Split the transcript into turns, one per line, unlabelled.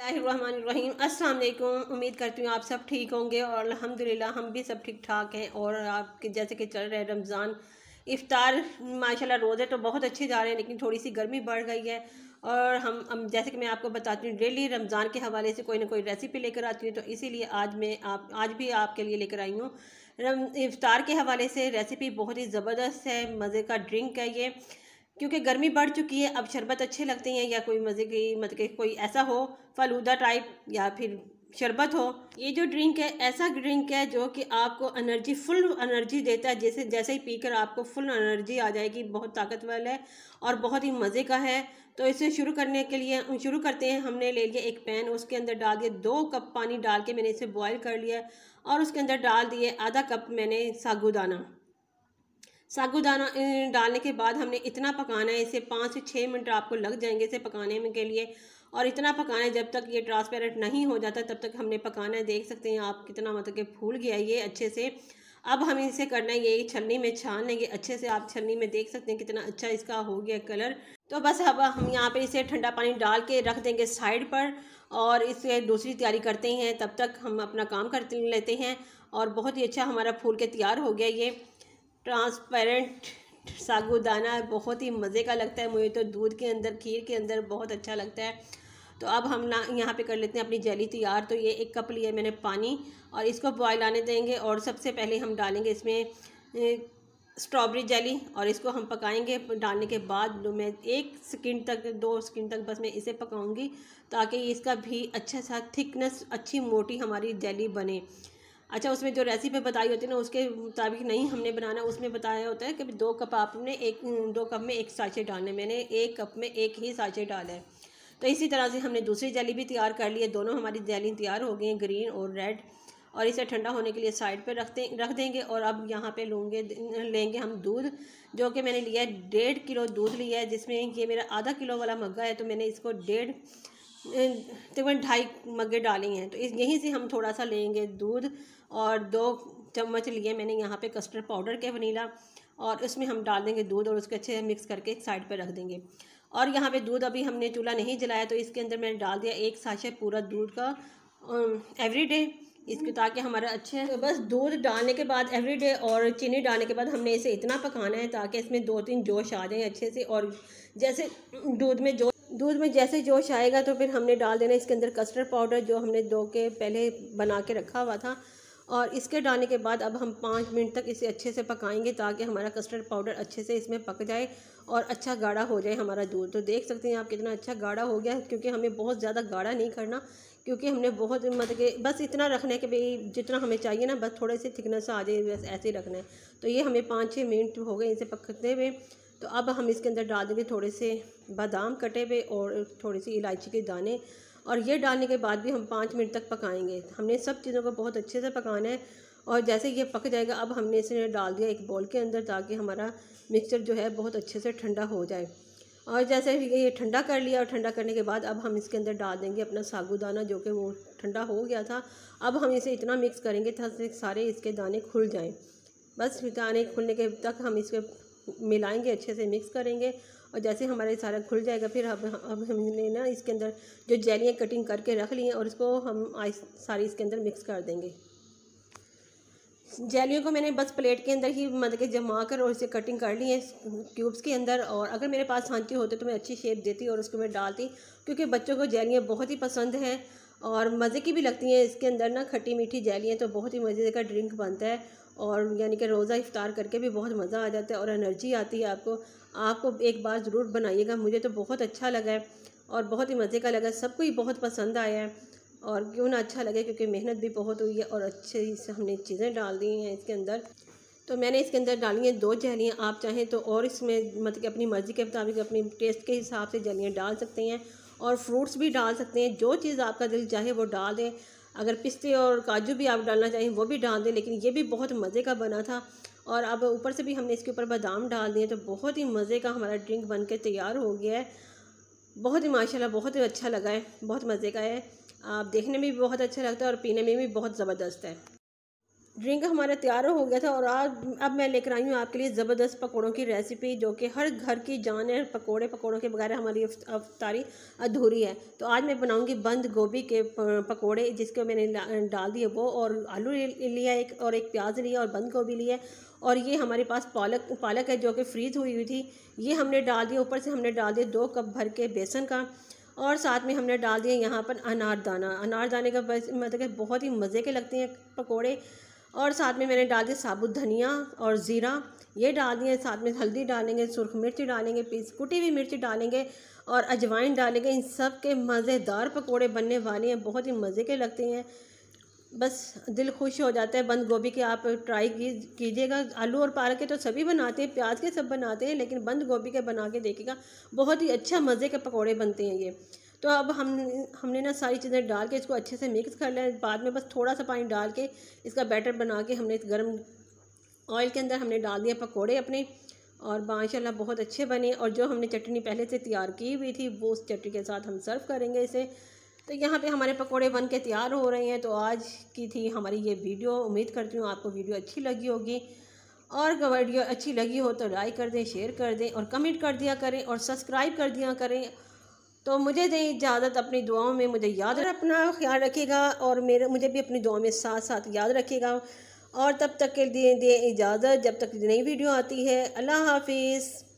अस्सलाम वालेकुम उम्मीद करती हूँ आप सब ठीक होंगे और अल्हम्दुलिल्लाह हम भी सब ठीक ठाक हैं और आपके जैसे कि चल रहे रमज़ान इफ़ार माशाल्लाह रोज़े तो बहुत अच्छे जा रहे हैं लेकिन थोड़ी सी गर्मी बढ़ गई है और हम, हम जैसे कि मैं आपको बताती हूँ डेली रमज़ान के हवाले से कोई ना कोई रेसिपी लेकर आती हूँ तो इसीलिए आज मैं आप आज भी आपके लिए लेकर आई हूँ रम इफ़ार के हवाले से रेसिपी बहुत ही ज़बरदस्त है मज़े का ड्रिंक है ये क्योंकि गर्मी बढ़ चुकी है अब शरबत अच्छे लगते हैं या कोई मज़े की मतलब कोई ऐसा हो फलूदा टाइप या फिर शरबत हो ये जो ड्रिंक है ऐसा ड्रिंक है जो कि आपको एनर्जी फुल एनर्जी देता है जैसे जैसे ही पीकर आपको फुल एनर्जी आ जाएगी बहुत ताकतवर है और बहुत ही मज़े का है तो इसे शुरू करने के लिए शुरू करते हैं हमने ले लिया एक पैन उसके अंदर डाल दिया दो कप पानी डाल के मैंने इसे बॉयल कर लिया और उसके अंदर डाल दिए आधा कप मैंने सागुदाना सागुदाना डालने के बाद हमने इतना पकाना है इसे पाँच से छः मिनट आपको लग जाएंगे इसे पकाने में के लिए और इतना पकाना है जब तक ये ट्रांसपेरेंट नहीं हो जाता तब तक हमने पकाना है देख सकते हैं आप कितना मतलब कि फूल गया ये अच्छे से अब हम इसे करना है ये छलनी में छान लेंगे अच्छे से आप छलनी में देख सकते हैं कितना अच्छा इसका हो गया कलर तो बस अब हम यहाँ पर इसे ठंडा पानी डाल के रख देंगे साइड पर और इसे दूसरी तैयारी करते हैं तब तक हम अपना काम कर लेते हैं और बहुत ही अच्छा हमारा फूल के तैयार हो गया ये ट्रांसपेरेंट सागुदाना बहुत ही मज़े का लगता है मुझे तो दूध के अंदर खीर के अंदर बहुत अच्छा लगता है तो अब हम ना यहाँ पे कर लेते हैं अपनी जली तैयार तो ये एक कप लिया मैंने पानी और इसको बॉयल आने देंगे और सबसे पहले हम डालेंगे इसमें स्ट्रॉबेरी जेली और इसको हम पकाएंगे डालने के बाद मैं एक सेकंड तक दो सेकंड तक बस मैं इसे पकाऊंगी ताकि इसका भी अच्छा सा थिकनेस अच्छी मोटी हमारी जेली बने अच्छा उसमें जो रेसिपी बताई होती है ना उसके मुताबिक नहीं हमने बनाना उसमें बताया होता है कि दो कप आपने एक दो कप में एक साँचे डालने मैंने एक कप में एक ही साँचे डाले तो इसी तरह से हमने दूसरी जली भी तैयार कर ली है दोनों हमारी जली तैयार हो गई हैं ग्रीन और रेड और इसे ठंडा होने के लिए साइड पर रखते रख देंगे और अब यहाँ पे लूँगे लेंगे हम दूध जो कि मैंने लिया है डेढ़ किलो दूध लिया है जिसमें ये मेरा आधा किलो वाला मग्गा है तो मैंने इसको डेढ़ तकरीबन ढाई मगे डाली हैं तो यहीं से हम थोड़ा सा लेंगे दूध और दो चम्मच लिए मैंने यहाँ पे कस्टर्ड पाउडर के वनीला और उसमें हम डाल देंगे दूध और उसके अच्छे से मिक्स करके साइड पर रख देंगे और यहाँ पे दूध अभी हमने चूल्हा नहीं जलाया तो इसके अंदर मैंने डाल दिया एक साशे पूरा दूध का एवरी डे इसको ताकि हमारा अच्छे तो बस दूध डालने के बाद एवरी डे और चीनी डालने के बाद हमने इसे इतना पकाना है ताकि इसमें दो तीन जोश आ जाए अच्छे से और जैसे दूध में जोश दूध में जैसे जोश आएगा तो फिर हमने डाल देना इसके अंदर कस्टर्ड पाउडर जो हमने दो के पहले बना के रखा हुआ था और इसके डालने के बाद अब हम पाँच मिनट तक इसे अच्छे से पकाएंगे ताकि हमारा कस्टर्ड पाउडर अच्छे से इसमें पक जाए और अच्छा गाढ़ा हो जाए हमारा दूध तो देख सकते हैं आप कितना अच्छा गाढ़ा हो गया क्योंकि हमें बहुत ज़्यादा गाढ़ा नहीं करना क्योंकि हमने बहुत मतलब कि बस इतना रखना है कि भाई जितना हमें चाहिए ना बस थोड़े से थिकनेस आ जाए बस ऐसे ही रखना है तो ये हमें पाँच छः मिनट हो गए इसे पकते हुए तो अब हम इसके अंदर डाल देंगे थोड़े से बादाम कटे हुए और थोड़े से इलायची के दाने और ये डालने के बाद भी हम पाँच मिनट तक पकाएंगे हमने सब चीज़ों को बहुत अच्छे से पकाना है और जैसे ये पक जाएगा अब हमने इसे डाल दिया एक बॉल के अंदर ताकि हमारा मिक्सचर जो है बहुत अच्छे से ठंडा हो जाए और जैसे ये ठंडा कर लिया और ठंडा करने के बाद अब हम इसके अंदर डाल देंगे अपना सागुदाना जो कि वो ठंडा हो गया था अब हम इसे इतना मिक्स करेंगे ताकि सारे इसके दाने खुल जाएँ बस दाने खुलने के तक हम इसके मिलाएंगे अच्छे से मिक्स करेंगे और जैसे हमारे सारा खुल जाएगा फिर अब अब हमने ना इसके अंदर जो जैलियाँ कटिंग करके रख ली हैं और इसको हम आइस सारी इसके अंदर मिक्स कर देंगे जैलियों को मैंने बस प्लेट के अंदर ही मतलब के जमा कर और इसे कटिंग कर ली है क्यूब्स के अंदर और अगर मेरे पास सांची होते तो मैं अच्छी शेप देती और उसको मैं डालती क्योंकि बच्चों को जैलियाँ बहुत ही पसंद हैं और मज़े की भी लगती हैं इसके अंदर ना खट्टी मीठी जेलियाँ तो बहुत ही मज़े का ड्रिंक बनता है और यानी कि रोज़ा इफ़ार करके भी बहुत मज़ा आ जाता है और एनर्जी आती है आपको आपको एक बार ज़रूर बनाइएगा मुझे तो बहुत अच्छा लगा है और बहुत ही मज़े का लगा सबको ही बहुत पसंद आया है और क्यों ना अच्छा लगे क्योंकि मेहनत भी बहुत हुई है और अच्छे से हमने चीज़ें डाल दी हैं इसके अंदर तो मैंने इसके अंदर डाली हैं दो जहलियाँ आप चाहें तो और इसमें मतलब कि अपनी मर्ज़ी के मुताबिक अपनी टेस्ट के हिसाब से जलियाँ डाल सकते हैं और फ्रूट्स भी डाल सकते हैं जो चीज़ आपका दिल चाहे वो डाल दें अगर पिस्ते और काजू भी आप डालना चाहें वो भी डाल दें लेकिन ये भी बहुत मज़े का बना था और अब ऊपर से भी हमने इसके ऊपर बादाम डाल दिए तो बहुत ही मज़े का हमारा ड्रिंक बन के तैयार हो गया है बहुत ही माशाल्लाह बहुत ही अच्छा लगा है बहुत मज़े का है आप देखने में भी बहुत अच्छा लगता है और पीने में भी बहुत ज़बरदस्त है ड्रिंक हमारा तैयार हो गया था और आज अब मैं लेकर आई हूँ आपके लिए ज़बरदस्त पकौड़ों की रेसिपी जो कि हर घर की जान है पकौड़े पकौड़ों के बगैर हमारी अफतारी अधूरी है तो आज मैं बनाऊँगी बंद गोभी के पकौड़े जिसके मैंने डाल दिए वो और आलू लिया एक और एक प्याज लिया और बंद गोभी लिया और ये हमारे पास पालक पालक है जो कि फ्रीज़ हुई हुई थी ये हमने डाल दिया ऊपर से हमने डाल दिया दो कप भर के बेसन का और साथ में हमने डाल दिया यहाँ पर अनारदाना अनारदाने का मतलब बहुत ही मज़े के लगते हैं पकौड़े और साथ में मैंने डाल दी साबुत धनिया और ज़ीरा ये डाल दिए साथ में हल्दी डालेंगे सुरख मिर्ची डालेंगे पीस कुटी हुई मिर्ची डालेंगे और अजवाइन डालेंगे इन सब के मज़ेदार पकोड़े बनने वाले हैं बहुत ही मज़े के लगते हैं बस दिल खुश हो जाता है बंद गोभी के आप ट्राई कीजिएगा आलू और पालक के तो सभी बनाते हैं प्याज के सब बनाते हैं लेकिन बंद गोभी के बना के देखिएगा बहुत ही अच्छा मज़े के पकौड़े बनते हैं ये तो अब हम हमने ना सारी चीज़ें डाल के इसको अच्छे से मिक्स कर लें बाद में बस थोड़ा सा पानी डाल के इसका बैटर बना के हमने इस गर्म ऑयल के अंदर हमने डाल दिए पकौड़े अपने और माशाल्लाह बहुत अच्छे बने और जो हमने चटनी पहले से तैयार की हुई थी वो उस चटनी के साथ हम सर्व करेंगे इसे तो यहाँ पे हमारे पकोड़े बन के तैयार हो रहे हैं तो आज की थी हमारी ये वीडियो उम्मीद करती हूँ आपको वीडियो अच्छी लगी होगी और वीडियो अच्छी लगी हो तो लाइक कर दें शेयर कर दें और कमेंट कर दिया करें और सब्सक्राइब कर दिया करें तो मुझे दें इजाज़त अपनी दुआओं में मुझे याद अपना ख्याल रखेगा और मेरे मुझे भी अपनी दुआओं में साथ साथ याद रखेगा और तब तक के लिए दें इजाज़त जब तक नई वीडियो आती है अल्लाह हाफिज़